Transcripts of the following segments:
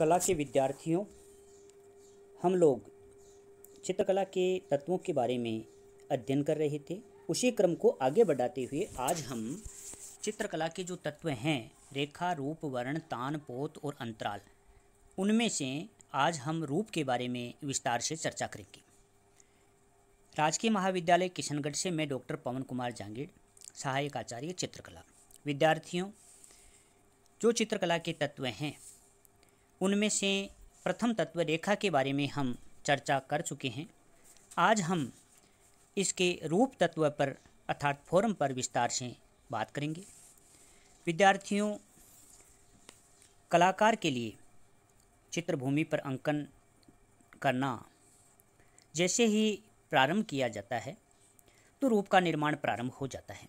कला के विद्यार्थियों हम लोग चित्रकला के तत्वों के बारे में अध्ययन कर रहे थे उसी क्रम को आगे बढ़ाते हुए आज हम चित्रकला के जो तत्व हैं रेखा रूप वर्ण तान पोत और अंतराल उनमें से आज हम रूप के बारे में विस्तार से चर्चा करेंगे राजकीय महाविद्यालय किशनगढ़ से मैं डॉक्टर पवन कुमार जांगिड़ सहायक आचार्य चित्रकला विद्यार्थियों जो चित्रकला के तत्व हैं उनमें से प्रथम तत्व रेखा के बारे में हम चर्चा कर चुके हैं आज हम इसके रूप तत्व पर अर्थात फोरम पर विस्तार से बात करेंगे विद्यार्थियों कलाकार के लिए चित्रभूमि पर अंकन करना जैसे ही प्रारंभ किया जाता है तो रूप का निर्माण प्रारंभ हो जाता है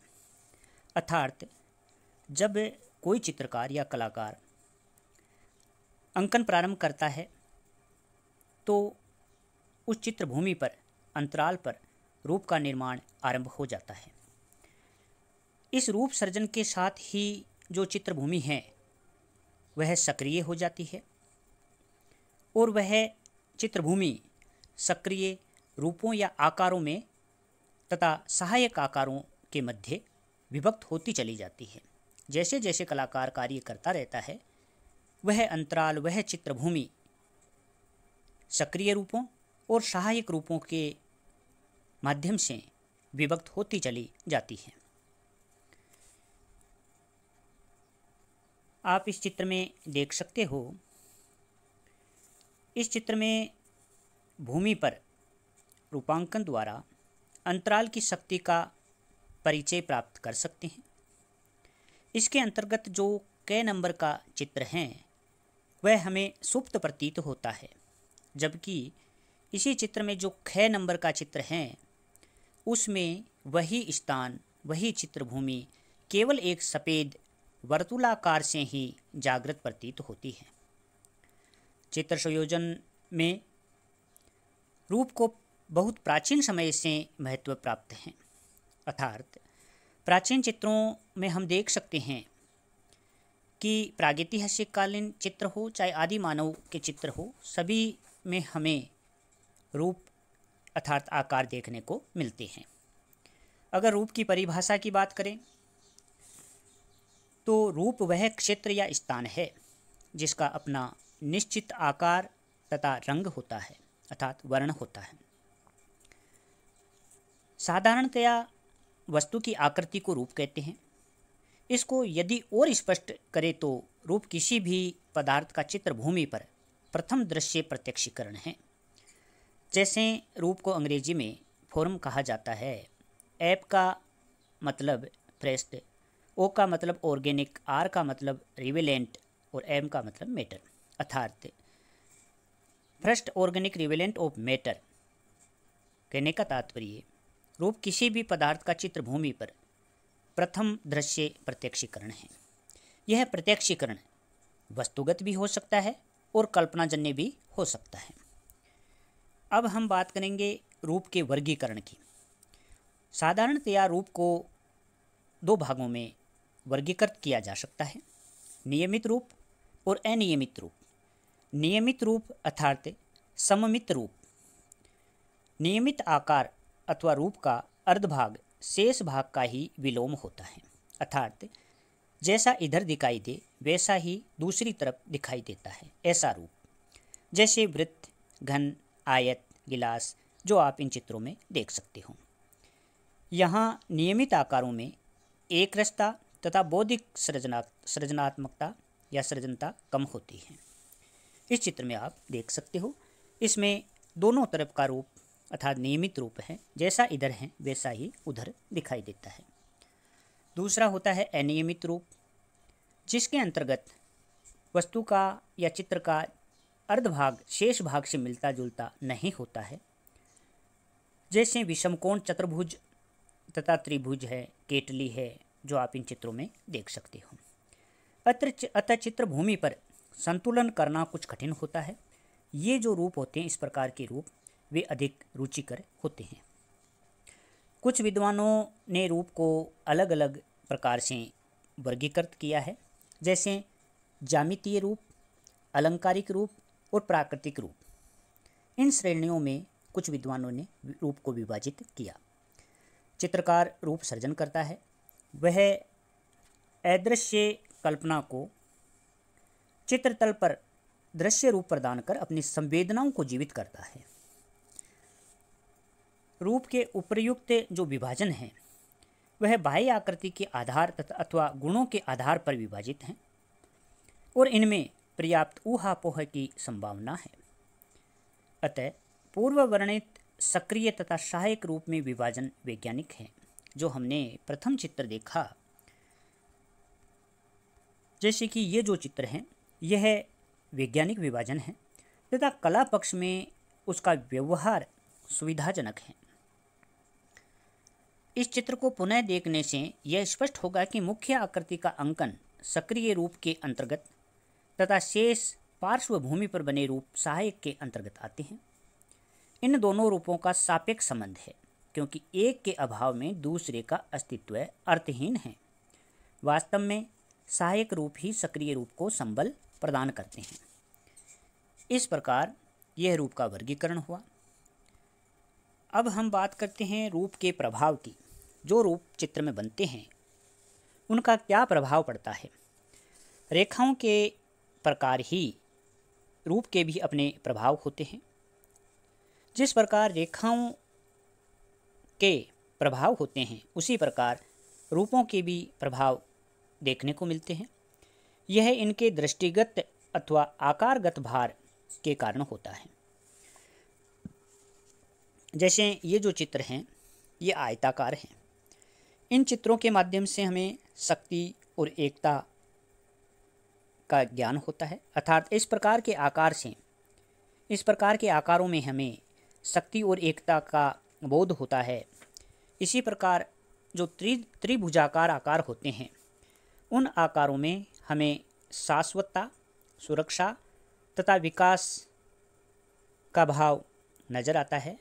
अर्थात जब कोई चित्रकार या कलाकार अंकन प्रारंभ करता है तो उस चित्रभूमि पर अंतराल पर रूप का निर्माण आरंभ हो जाता है इस रूप सर्जन के साथ ही जो चित्रभूमि है वह सक्रिय हो जाती है और वह चित्रभूमि सक्रिय रूपों या आकारों में तथा सहायक आकारों के मध्य विभक्त होती चली जाती है जैसे जैसे कलाकार कार्य करता रहता है वह अंतराल वह चित्रभूमि सक्रिय रूपों और सहायक रूपों के माध्यम से विभक्त होती चली जाती है आप इस चित्र में देख सकते हो इस चित्र में भूमि पर रूपांकन द्वारा अंतराल की शक्ति का परिचय प्राप्त कर सकते हैं इसके अंतर्गत जो कै नंबर का चित्र हैं वह हमें सुप्त प्रतीत होता है जबकि इसी चित्र में जो ख नंबर का चित्र है उसमें वही स्थान वही चित्रभूमि केवल एक सफ़ेद वर्तुलाकार से ही जागृत प्रतीत होती है चित्र संयोजन में रूप को बहुत प्राचीन समय से महत्व प्राप्त हैं अर्थात प्राचीन चित्रों में हम देख सकते हैं कि कालीन चित्र हो चाहे आदि मानव के चित्र हो सभी में हमें रूप अर्थात आकार देखने को मिलते हैं अगर रूप की परिभाषा की बात करें तो रूप वह क्षेत्र या स्थान है जिसका अपना निश्चित आकार तथा रंग होता है अर्थात वर्ण होता है साधारणतया वस्तु की आकृति को रूप कहते हैं इसको यदि और स्पष्ट करें तो रूप किसी भी पदार्थ का चित्र भूमि पर प्रथम दृश्य प्रत्यक्षीकरण है जैसे रूप को अंग्रेजी में फॉर्म कहा जाता है ऐप का मतलब फ्रेस्ट ओ का मतलब ऑर्गेनिक आर का मतलब रिवेलेंट और एम का मतलब मैटर अर्थात first organic relevant of matter कहने का तात्पर्य रूप किसी भी पदार्थ का चित्र भूमि पर प्रथम दृश्य प्रत्यक्षीकरण है यह प्रत्यक्षीकरण वस्तुगत भी हो सकता है और कल्पनाजन्य भी हो सकता है अब हम बात करेंगे रूप के वर्गीकरण की साधारणतया रूप को दो भागों में वर्गीकृत किया जा सकता है नियमित रूप और अनियमित रूप नियमित रूप अर्थात सममित रूप नियमित आकार अथवा रूप का अर्धभाग शेष भाग का ही विलोम होता है अर्थात जैसा इधर दिखाई दे वैसा ही दूसरी तरफ दिखाई देता है ऐसा रूप जैसे वृत्त घन आयत गिलास जो आप इन चित्रों में देख सकते हो यहाँ नियमित आकारों में एक रस्ता तथा बौद्धिक सृजना सृजनात्मकता या सृजनता कम होती है इस चित्र में आप देख सकते हो इसमें दोनों तरफ का रूप अर्थात नियमित रूप है जैसा इधर है वैसा ही उधर दिखाई देता है दूसरा होता है अनियमित रूप जिसके अंतर्गत वस्तु का या चित्र का अर्धभाग शेष भाग से मिलता जुलता नहीं होता है जैसे विषमकोण चतुर्भुज तथा त्रिभुज है केटली है जो आप इन चित्रों में देख सकते हो अत्र अतः चित्र भूमि पर संतुलन करना कुछ कठिन होता है ये जो रूप होते हैं इस प्रकार के रूप वे अधिक रुचिकर होते हैं कुछ विद्वानों ने रूप को अलग अलग प्रकार से वर्गीकृत किया है जैसे जामितीय रूप अलंकारिक रूप और प्राकृतिक रूप इन श्रेणियों में कुछ विद्वानों ने रूप को विभाजित किया चित्रकार रूप सर्जन करता है वह अदृश्य कल्पना को चित्रतल पर दृश्य रूप प्रदान कर अपनी संवेदनाओं को जीवित करता है रूप के उपयुक्त जो विभाजन हैं वह बाह्य आकृति के आधार तथा अथवा गुणों के आधार पर विभाजित हैं और इनमें पर्याप्त ऊहापोह की संभावना है अतः पूर्व वर्णित सक्रिय तथा सहायक रूप में विभाजन वैज्ञानिक हैं जो हमने प्रथम चित्र देखा जैसे कि ये जो चित्र हैं यह है वैज्ञानिक विभाजन है तथा कला पक्ष में उसका व्यवहार सुविधाजनक है इस चित्र को पुनः देखने से यह स्पष्ट होगा कि मुख्य आकृति का अंकन सक्रिय रूप के अंतर्गत तथा शेष पार्श्वभूमि पर बने रूप सहायक के अंतर्गत आते हैं इन दोनों रूपों का सापेक्ष संबंध है क्योंकि एक के अभाव में दूसरे का अस्तित्व अर्थहीन है वास्तव में सहायक रूप ही सक्रिय रूप को संबल प्रदान करते हैं इस प्रकार यह रूप का वर्गीकरण हुआ अब हम बात करते हैं रूप के प्रभाव की जो रूप चित्र में बनते हैं उनका क्या प्रभाव पड़ता है रेखाओं के प्रकार ही रूप के भी अपने प्रभाव होते हैं जिस प्रकार रेखाओं के प्रभाव होते हैं उसी प्रकार रूपों के भी प्रभाव देखने को मिलते हैं यह इनके दृष्टिगत अथवा आकारगत भार के कारण होता है जैसे ये जो चित्र हैं ये आयताकार हैं इन चित्रों के माध्यम से हमें शक्ति और एकता का ज्ञान होता है अर्थात इस प्रकार के आकार से इस प्रकार के आकारों में हमें शक्ति और एकता का बोध होता है इसी प्रकार जो त्रि त्रिभुजाकार आकार होते हैं उन आकारों में हमें शाश्वतता सुरक्षा तथा विकास का भाव नज़र आता है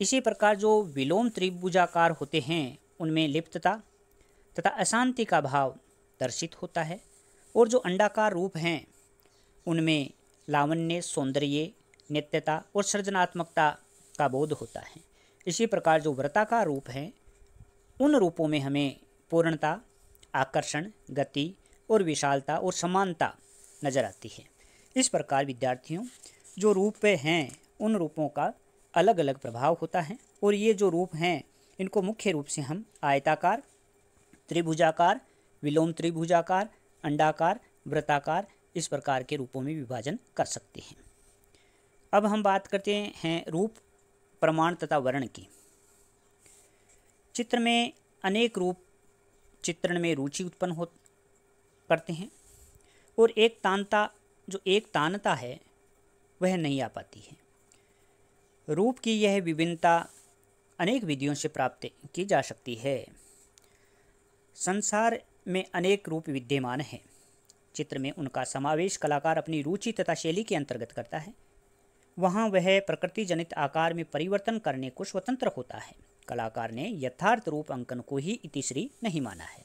इसी प्रकार जो विलोम त्रिभुजाकार होते हैं उनमें लिप्तता तथा अशांति का भाव दर्शित होता है और जो अंडाकार रूप हैं उनमें लावण्य सौंदर्य नित्यता और सृजनात्मकता का बोध होता है इसी प्रकार जो व्रताकार रूप हैं उन रूपों में हमें पूर्णता आकर्षण गति और विशालता और समानता नजर आती है इस प्रकार विद्यार्थियों जो रूप हैं उन रूपों का अलग अलग प्रभाव होता है और ये जो रूप हैं इनको मुख्य रूप से हम आयताकार त्रिभुजाकार विलोम त्रिभुजाकार अंडाकार व्रताकार इस प्रकार के रूपों में विभाजन कर सकते हैं अब हम बात करते हैं रूप प्रमाण तथा वर्ण की चित्र में अनेक रूप चित्रण में रुचि उत्पन्न हो करते हैं और एक तानता जो एक तानता है वह नहीं आ पाती है रूप की यह विभिन्नता अनेक विधियों से प्राप्त की जा सकती है संसार में अनेक रूप विद्यमान हैं चित्र में उनका समावेश कलाकार अपनी रुचि तथा शैली के अंतर्गत करता है वहाँ वह प्रकृति जनित आकार में परिवर्तन करने को स्वतंत्र होता है कलाकार ने यथार्थ रूप अंकन को ही इतिश्री नहीं माना है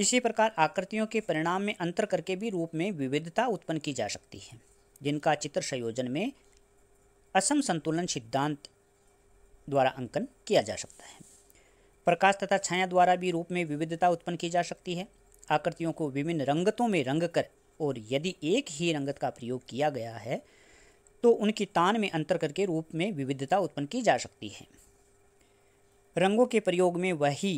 इसी प्रकार आकृतियों के परिणाम में अंतर करके भी रूप में विविधता उत्पन्न की जा सकती है जिनका चित्र संयोजन में असम संतुलन सिद्धांत द्वारा अंकन किया जा सकता है प्रकाश तथा छाया द्वारा भी रूप में विविधता उत्पन्न की जा सकती है आकृतियों को विभिन्न रंगतों में रंग कर और यदि एक ही रंगत का प्रयोग किया गया है तो उनकी तान में अंतर करके रूप में विविधता उत्पन्न की जा सकती है रंगों के प्रयोग में वही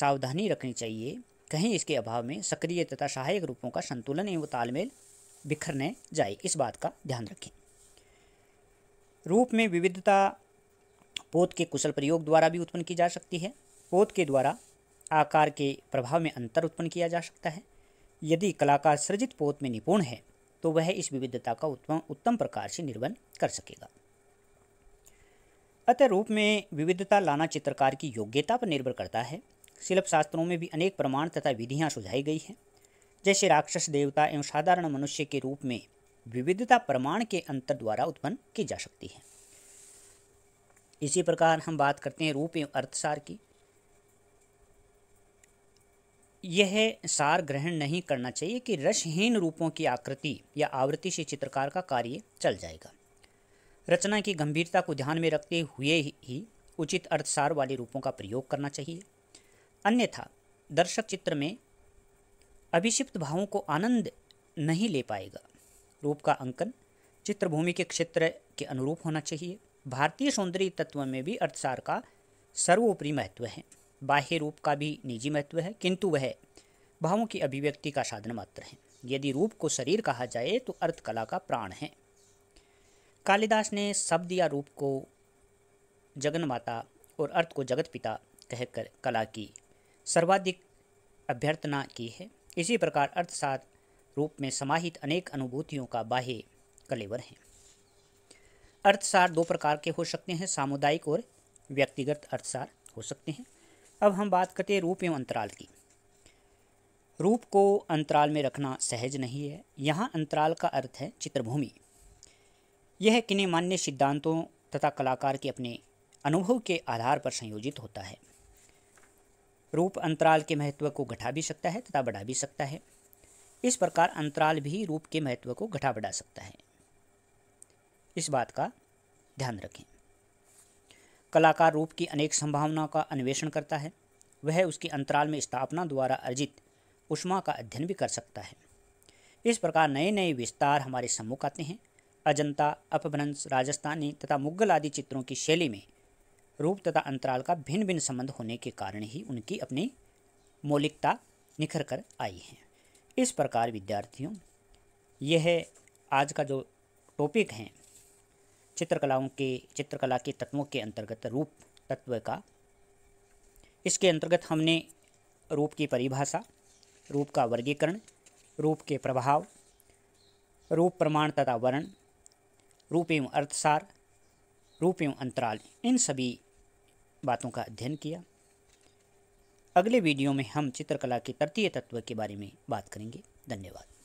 सावधानी रखनी चाहिए कहीं इसके अभाव में सक्रिय तथा सहायक रूपों का संतुलन एवं तालमेल बिखरने जाए इस बात का ध्यान रखें रूप में विविधता पोत के कुशल प्रयोग द्वारा भी उत्पन्न की जा सकती है पोत के द्वारा आकार के प्रभाव में अंतर उत्पन्न किया जा सकता है यदि कलाकार सृजित पोत में निपुण है तो वह इस विविधता का उत्तम उत्तम प्रकार से निर्वहन कर सकेगा अतः रूप में विविधता लाना चित्रकार की योग्यता पर निर्भर करता है शिल्प शास्त्रों में भी अनेक प्रमाण तथा विधियाँ सुझाई गई हैं जैसे राक्षस देवता एवं साधारण मनुष्य के रूप में विविधता प्रमाण के अंतर द्वारा उत्पन्न की जा सकती है इसी प्रकार हम बात करते हैं रूप एवं अर्थसार की यह सार ग्रहण नहीं करना चाहिए कि रसहीन रूपों की आकृति या आवृत्ति से चित्रकार का कार्य चल जाएगा रचना की गंभीरता को ध्यान में रखते हुए ही उचित अर्थसार वाले रूपों का प्रयोग करना चाहिए अन्यथा दर्शक चित्र में अभिषिप्त भावों को आनंद नहीं ले पाएगा रूप का अंकन चित्रभूमि के क्षेत्र के अनुरूप होना चाहिए भारतीय सौंदर्य तत्व में भी अर्थसार का सर्वोपरि महत्व है बाह्य रूप का भी निजी महत्व है किंतु वह भावों की अभिव्यक्ति का साधन मात्र है यदि रूप को शरीर कहा जाए तो अर्थ कला का प्राण है कालिदास ने शब्द या रूप को जगन माता और अर्थ को जगत पिता कहकर कला की सर्वाधिक अभ्यर्थना की है इसी प्रकार अर्थसार रूप में समाहित अनेक अनुभूतियों का बाह्य कलेवर है अर्थसार दो प्रकार के हो सकते हैं सामुदायिक और व्यक्तिगत अर्थसार हो सकते हैं अब हम बात करते हैं रूप एवं अंतराल की रूप को अंतराल में रखना सहज नहीं है यहाँ अंतराल का अर्थ है चित्रभूमि यह किन्हीं मान्य सिद्धांतों तथा कलाकार के अपने अनुभव के आधार पर संयोजित होता है रूप अंतराल के महत्व को घटा भी सकता है तथा बढ़ा भी सकता है इस प्रकार अंतराल भी रूप के महत्व को घटा बढ़ा सकता है इस बात का ध्यान रखें कलाकार रूप की अनेक संभावनाओं का अन्वेषण करता है वह उसकी अंतराल में स्थापना द्वारा अर्जित उष्मा का अध्ययन भी कर सकता है इस प्रकार नए नए विस्तार हमारे सम्मुख आते हैं अजंता अपभ्रंश राजस्थानी तथा मुगल आदि चित्रों की शैली में रूप तथा अंतराल का भिन्न भिन्न संबंध होने के कारण ही उनकी अपनी मौलिकता निखर कर आई है इस प्रकार विद्यार्थियों यह आज का जो टॉपिक हैं चित्रकलाओं के चित्रकला के तत्वों के अंतर्गत रूप तत्व का इसके अंतर्गत हमने रूप की परिभाषा रूप का वर्गीकरण रूप के प्रभाव रूप प्रमाण तथा वर्ण रूप एवं अर्थसार रूप एवं अंतराल इन सभी बातों का अध्ययन किया अगले वीडियो में हम चित्रकला के तृतीय तत्व के बारे में बात करेंगे धन्यवाद